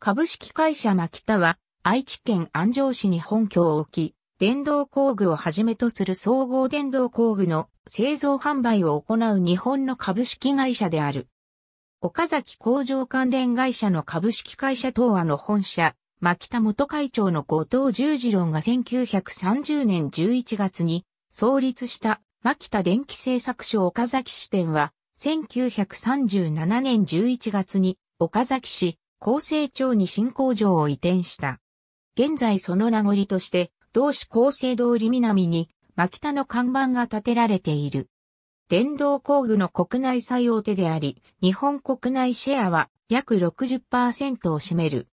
株式会社マキタは、愛知県安城市に本拠を置き、電動工具をはじめとする総合電動工具の製造販売を行う日本の株式会社である。岡崎工場関連会社の株式会社東和の本社、牧田元会長の後藤十次郎が1930年11月に創立した牧田電気製作所岡崎支店は1937年11月に岡崎市厚生町に新工場を移転した。現在その名残として、同市厚生通り南に、真北の看板が建てられている。電動工具の国内最大手であり、日本国内シェアは約60%を占める。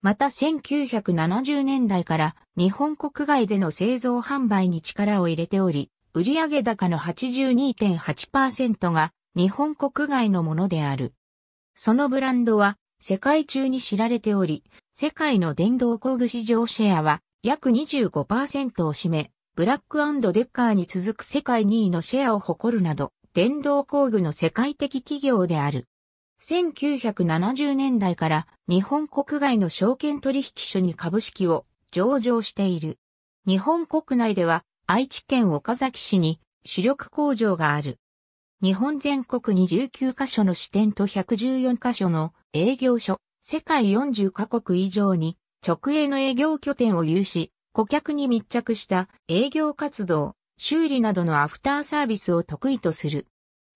また1970年代から日本国外での製造販売に力を入れており、売上高の82.8%が日本国外のものである。そのブランドは世界中に知られており、世界の電動工具市場シェアは約25%を占め、ブラックデッカーに続く世界2位のシェアを誇るなど、電動工具の世界的企業である。1970年代から日本国外の証券取引所に株式を上場している。日本国内では愛知県岡崎市に主力工場がある。日本全国29カ所の支店と114カ所の営業所、世界40カ国以上に直営の営業拠点を有し、顧客に密着した営業活動、修理などのアフターサービスを得意とする。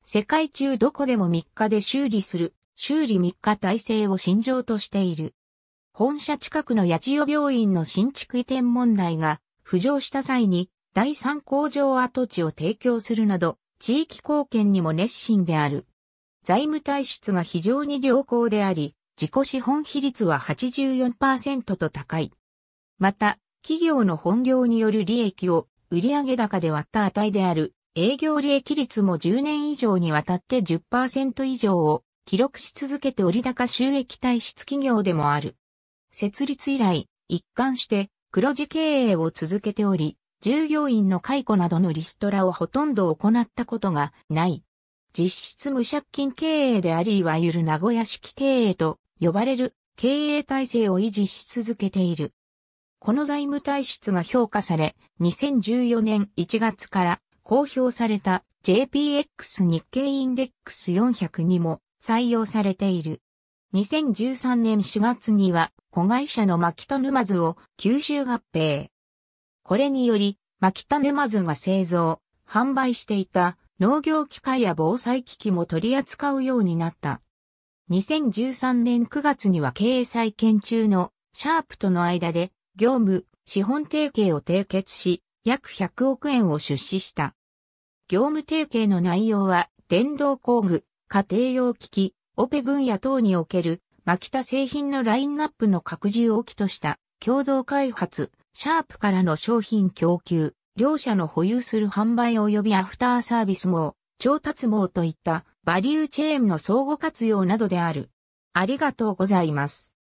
世界中どこでも3日で修理する、修理3日体制を信条としている。本社近くの八千代病院の新築移転問題が浮上した際に、第三工場跡地を提供するなど、地域貢献にも熱心である。財務体質が非常に良好であり、自己資本比率は84%と高い。また、企業の本業による利益を売上高で割った値である営業利益率も10年以上にわたって10%以上を記録し続けて折高収益体質企業でもある。設立以来、一貫して黒字経営を続けており、従業員の解雇などのリストラをほとんど行ったことがない。実質無借金経営でありいわゆる名古屋式経営と呼ばれる経営体制を維持し続けている。この財務体質が評価され、2014年1月から公表された JPX 日経インデックス400にも採用されている。2013年4月には子会社の牧と沼津を吸収合併。これにより、牧田沼津が製造、販売していた農業機械や防災機器も取り扱うようになった。2013年9月には経営再建中のシャープとの間で業務、資本提携を締結し、約100億円を出資した。業務提携の内容は、電動工具、家庭用機器、オペ分野等における、牧田製品のラインナップの拡充を起とした、共同開発、シャープからの商品供給、両社の保有する販売及びアフターサービス網、調達網といったバリューチェーンの相互活用などである。ありがとうございます。